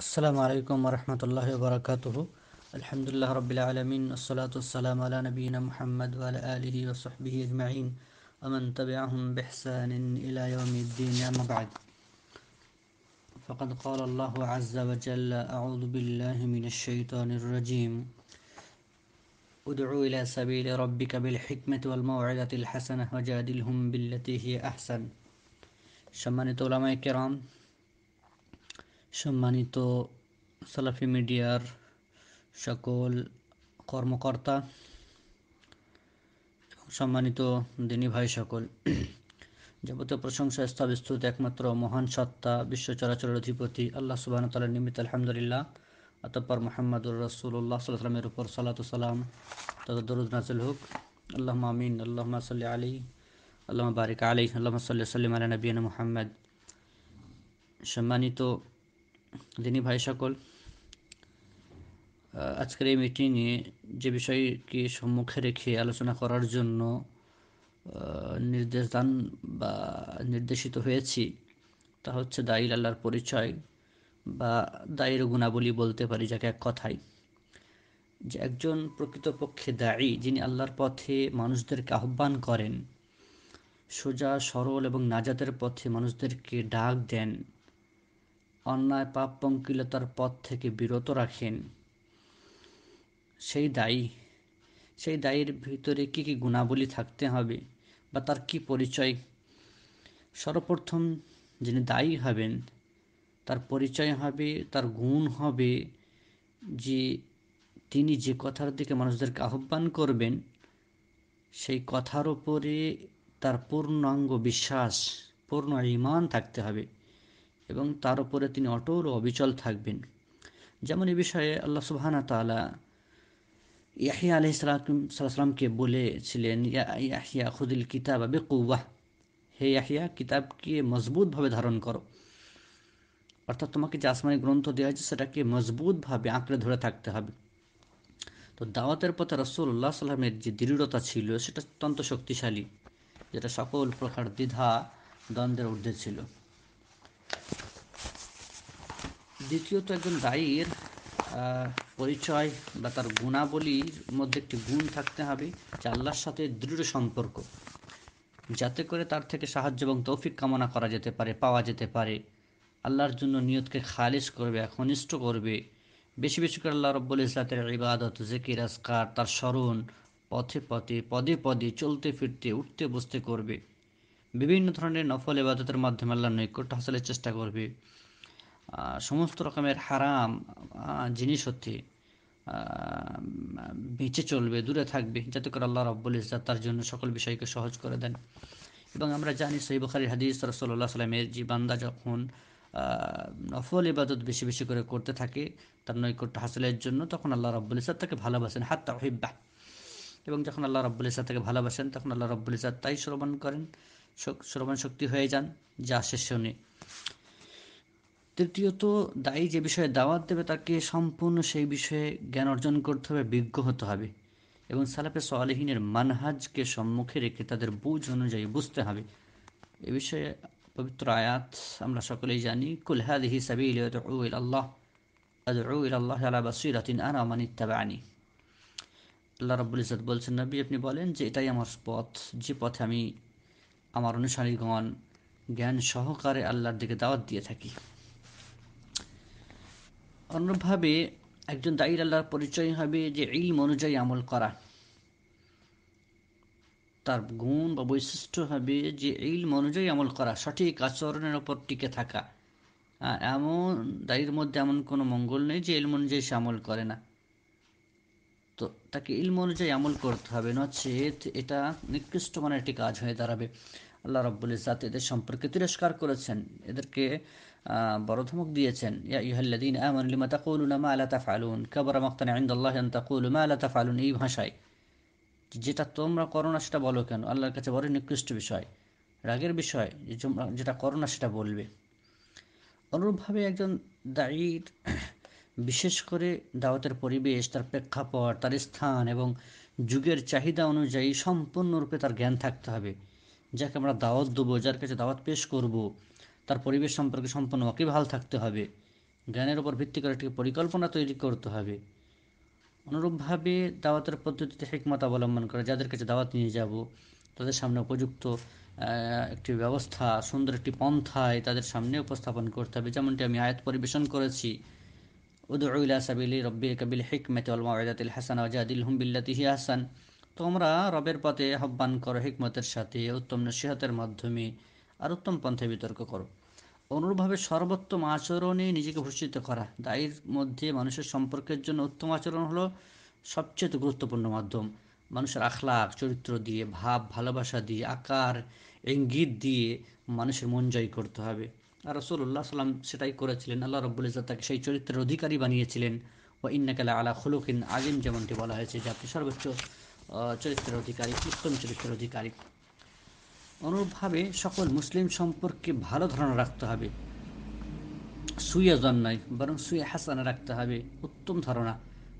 السلام عليكم ورحمة الله وبركاته الحمد لله رب العالمين الصلاة والسلام على نبينا محمد وعلى آله وصحبه أجمعين ومن تبعهم بإحسان إلى يوم الدين أما بعد فقد قال الله عز وجل أعوذ بالله من الشيطان الرجيم ادعو إلى سبيل ربك بالحكمة والموعدة الحسنة وجادلهم بالتي هي أحسن شمانة علماء الكرام সম্মানিত সালাফি মিডিয়ার সকল কর্মকর্তা সম্মানিত দিনী ভাই সকল যাবতীয় প্রশংসা স্থাবিস্তুত একমাত্র মহান সত্তা বিশ্ব চরাচরের অধিপতি আল্লাহ সুবাহ তালা নিমিত আলহামদুলিল্লাহ আতব্বর মোহাম্মদুর রসুল্লাহ সাল্লামের উপর সালাতু সালাম তথা দরুদ নাজুল হোক আল্লাহ আমিন আল্লাহ সাল্লি আলী আল্লাহ বারিক আলী আল্লাহ সাল্লাহ সাল্লিম আলী নবীন মোহাম্মদ সম্মানিত দিনী ভাই সকল আজকের এই মিটিংয়ে যে বিষয়কে সম্মুখে রেখে আলোচনা করার জন্য নির্দেশ দান বা নির্দেশিত হয়েছি তা হচ্ছে দায়ীর আল্লাহর পরিচয় বা দায়ের গুণাবলী বলতে পারি যাকে এক কথাই যে একজন প্রকৃতপক্ষে দায়ী যিনি আল্লাহর পথে মানুষদেরকে আহ্বান করেন সোজা সরল এবং নাজাতের পথে মানুষদেরকে ডাক দেন অন্যায় পাপ পঙ্কিলতার পথ থেকে বিরত রাখেন সেই দায়ী সেই দায়ের ভিতরে কী কী গুণাবলী থাকতে হবে বা তার কি পরিচয় সর্বপ্রথম যিনি দায়ী হবেন তার পরিচয় হবে তার গুণ হবে যে তিনি যে কথার দিকে মানুষদেরকে আহ্বান করবেন সেই কথার ওপরে তার পূর্ণাঙ্গ বিশ্বাস পূর্ণ ইমান থাকতে হবে এবং তার উপরে তিনি অটল ও অবিচল থাকবেন যেমন এ বিষয়ে আল্লাহ সুবাহানা তালা ইয়াহিয়া আলি সালামকে বলেছিলেন ইয়াহিয়া খুদিল কিতাব আবে কৌবাহ হে ইয়াহিয়া কিতাবকে মজবুতভাবে ধারণ করো অর্থাৎ তোমাকে যে আসমানি গ্রন্থ দেওয়া হয়েছে সেটাকে মজবুতভাবে আঁকড়ে ধরে থাকতে হবে তো দাওয়াতের পথে রসুল্লাহ সাল্লামের যে দৃঢ়তা ছিল সেটা অত্যন্ত শক্তিশালী যেটা সকল প্রকার দ্বিধা দ্বন্দ্বের ঊর্ধ্বে ছিল দ্বিতীয়ত একজন দায়ীর পরিচয় বা তার গুণাবলীর মধ্যে একটি গুণ থাকতে হবে যে আল্লাহর সাথে দৃঢ় সম্পর্ক যাতে করে তার থেকে সাহায্য এবং তৌফিক কামনা করা যেতে পারে পাওয়া যেতে পারে আল্লাহর জন্য নিয়তকে খালিস করবে একনিষ্ঠ করবে বেশি বেশি করে আল্লাহ রব্বুল ইসলাতের ইবাদত জেকির আসকার তার স্মরণ পথে পথে পদে পদে চলতে ফিরতে উঠতে বসতে করবে বিভিন্ন ধরনের নফল ইবাদতের মাধ্যমে আল্লাহ নৈকট্য হাসলের চেষ্টা করবে সমস্ত রকমের হারাম জিনিস হচ্ছে বেঁচে চলবে দূরে থাকবে যাতে করে আল্লাহ রব্বুল ইসলাম তার জন্য সকল বিষয়কে সহজ করে দেন এবং আমরা জানি সৈবখারি হাদিস রসল্লাহ সাল্লামের যে বান্দা যখন নফল ইবাদত বেশি বেশি করে করতে থাকে তার নৈকট্য হাসিলের জন্য তখন আল্লাহ রব্বুল ইসলাম তাকে ভালোবাসেন হাত তাহিব্বা এবং যখন আল্লাহ রব্বুল ইসলাম তাকে ভালোবাসেন তখন আল্লাহ রব্বুল ইসলাম তাই শ্রবণ করেন শ্রবণ শক্তি হয়ে যান যা শেষ শুনে তৃতীয়ত দায়ী যে বিষয়ে দাওয়াত দেবে তাকে সম্পূর্ণ সেই বিষয়ে জ্ঞান অর্জন করতে হবে বিজ্ঞ হতে হবে এবং সালাফে সালেহিনের মানহাজকে সম্মুখে রেখে তাদের বুঝ অনুযায়ী বুঝতে হবে এ বিষয়ে পবিত্র আয়াত আমরা সকলেই জানি কুলহাদি আল্লাহ আল্লাহ আলা আল্লাহ বলছেন নবী আপনি বলেন যে এটাই আমার পথ যে পথে আমি আমার অনুসারীগণ জ্ঞান সহকারে আল্লাহর দিকে দাওয়াত দিয়ে থাকি অন্যভাবে একজন দায়ী আল্লাহর পরিচয় হবে যে এই অনুযায়ী আমল করা তার গুণ বা বৈশিষ্ট্য হবে যে এই অনুযায়ী আমল করা সঠিক আচরণের ওপর টিকে থাকা এমন দায়ীর মধ্যে এমন কোনো মঙ্গল নেই যে এলম অনুযায়ী সে আমল করে না তো তাকে ইলম অনুযায়ী আমল করতে হবে নচেত এটা নিকৃষ্ট মানের একটি কাজ হয়ে দাঁড়াবে আল্লাহ রব্বুল ইসাদ এদের সম্পর্কে তিরস্কার করেছেন এদেরকে বড় ধমক দিয়েছেন ইয়া ইহাল্লাদিন আমান লিমা তাকুলুনা মা আলা তাফআলুন কাবারা মাক্তানা ইনদাল্লাহি আন তাকুলু মা আলা তাফআলুন এই ভাষায় যেটা তোমরা করো না সেটা বলো কেন আল্লাহর কাছে বড় নিকৃষ্ট বিষয় রাগের বিষয় যে তোমরা যেটা করো না সেটা বলবে অনুরূপভাবে একজন দায়ীর বিশেষ করে দাওয়াতের পরিবেশ তার প্রেক্ষাপট তার স্থান এবং যুগের চাহিদা অনুযায়ী সম্পূর্ণরূপে তার জ্ঞান থাকতে হবে যাকে আমরা দাওয়াত দেবো যার কাছে দাওয়াত পেশ করবো তার পরিবেশ সম্পর্কে সম্পূর্ণ ওয়াকিবহাল থাকতে হবে জ্ঞানের উপর ভিত্তি করে একটি পরিকল্পনা তৈরি করতে হবে অনুরূপভাবে দাওয়াতের পদ্ধতিতে হেকমত অবলম্বন করে যাদের কাছে দাওয়াত নিয়ে যাব তাদের সামনে উপযুক্ত একটি ব্যবস্থা সুন্দর একটি পন্থায় তাদের সামনে উপস্থাপন করতে হবে যেমনটি আমি আয়াত পরিবেশন করেছি উদুলা সাবিলি রব্বি কবিল হিকমত আলমাদাতিল হাসান আজাদিল হুম হাসান তোমরা রবের পথে আহ্বান করো হেকমতের সাথে উত্তম নসিহতের মাধ্যমে আর উত্তম পন্থায় বিতর্ক করো অনুরূপভাবে সর্বোত্তম আচরণে নিজেকে ভূষিত করা দায়ের মধ্যে মানুষের সম্পর্কের জন্য উত্তম আচরণ হলো সবচেয়ে গুরুত্বপূর্ণ মাধ্যম মানুষের আখলাখ চরিত্র দিয়ে ভাব ভালোবাসা দিয়ে আকার ইঙ্গিত দিয়ে মানুষের মন জয় করতে হবে আর রসুল্লাহ সাল্লাম সেটাই করেছিলেন আল্লাহ রব্বুল ইজাদ তাকে সেই চরিত্রের অধিকারী বানিয়েছিলেন ও ইন্নাকালা আলা খুলুকিন আজিম যেমনটি বলা হয়েছে যে আপনি সর্বোচ্চ চরিত্রের অধিকারী উত্তম চরিত্রের অধিকারী অনুরূপভাবে সকল মুসলিম সম্পর্কে ভালো ধারণা রাখতে হবে সুইয়া নয় বরং সুইয়া হাসানা রাখতে হবে উত্তম ধারণা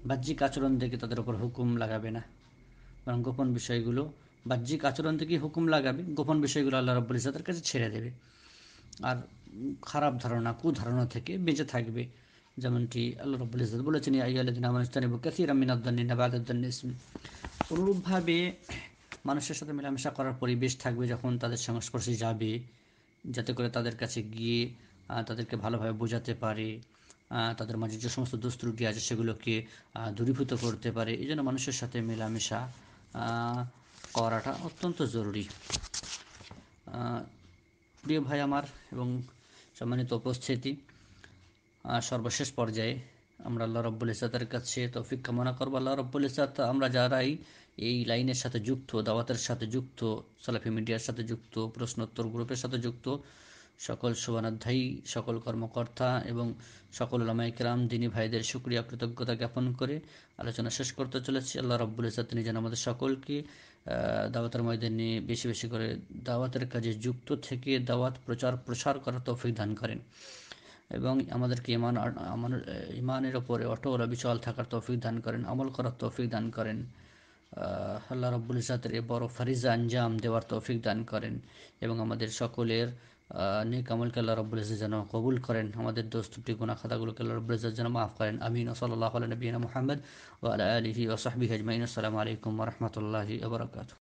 বাহ্যিক আচরণ দেখে তাদের ওপর হুকুম লাগাবে না বরং গোপন বিষয়গুলো বাহ্যিক আচরণ থেকে হুকুম লাগাবে গোপন বিষয়গুলো আল্লাহ রব্বুল ইসাদের কাছে ছেড়ে দেবে আর খারাপ ধারণা কুধারণা থেকে বেঁচে থাকবে যেমনটি আল্লাহ রব্বুল ইসাদ বলেছেন দিন আমানিস্তানি বুকাসির আমিন আদান্নি নাবাদ ইসম অনুরূপভাবে মানুষের সাথে মেলামেশা করার পরিবেশ থাকবে যখন তাদের সংস্পর্শে যাবে যাতে করে তাদের কাছে গিয়ে তাদেরকে ভালোভাবে বোঝাতে পারে তাদের মাঝে যে সমস্ত দুস্ত্রুটি আছে সেগুলোকে দূরীভূত করতে পারে এই জন্য মানুষের সাথে মেলামেশা করাটা অত্যন্ত জরুরি প্রিয় ভাই আমার এবং সম্মানিত উপস্থিতি সর্বশেষ পর্যায়ে আমরা আল্লাহ রব্বুল ইসাতের কাছে তৌফিক কামনা করবো আল্লাহ রব্বুল ইসাত আমরা যারাই এই লাইনের সাথে যুক্ত দাওয়াতের সাথে যুক্ত সালাফি মিডিয়ার সাথে যুক্ত প্রশ্নোত্তর গ্রুপের সাথে যুক্ত সকল শোভানাধ্যায়ী সকল কর্মকর্তা এবং সকল লামাইকরাম দিনী ভাইদের সুক্রিয়া কৃতজ্ঞতা জ্ঞাপন করে আলোচনা শেষ করতে চলেছি আল্লাহ রব্বুল ইসাদ তিনি যেন আমাদের সকলকে দাওয়াতের ময়দানে বেশি বেশি করে দাওয়াতের কাজে যুক্ত থেকে দাওয়াত প্রচার প্রসার করার তৌফিক দান করেন এবং আমাদেরকে ইমান আমার ইমানের ওপরে অটল বিচল থাকার তৌফিক দান করেন আমল করার তৌফিক দান করেন আল্লাহ রব্বুল ইসাতের এ বড় ফারিজা আঞ্জাম দেওয়ার তৌফিক দান করেন এবং আমাদের সকলের নেক আমলকে আল্লাহ রব্বুল ইসাদ যেন কবুল করেন আমাদের দোষ ত্রুটি গুণা খাতাগুলোকে আল্লাহ রব্বুল ইসাদ যেন মাফ করেন আমিন ওসলাল্লাহ নবীন মোহাম্মদ ওয়াল আলহি ওসাহবি হজমাইন আসসালামু আলাইকুম রহমতুল্লাহি আবরকাত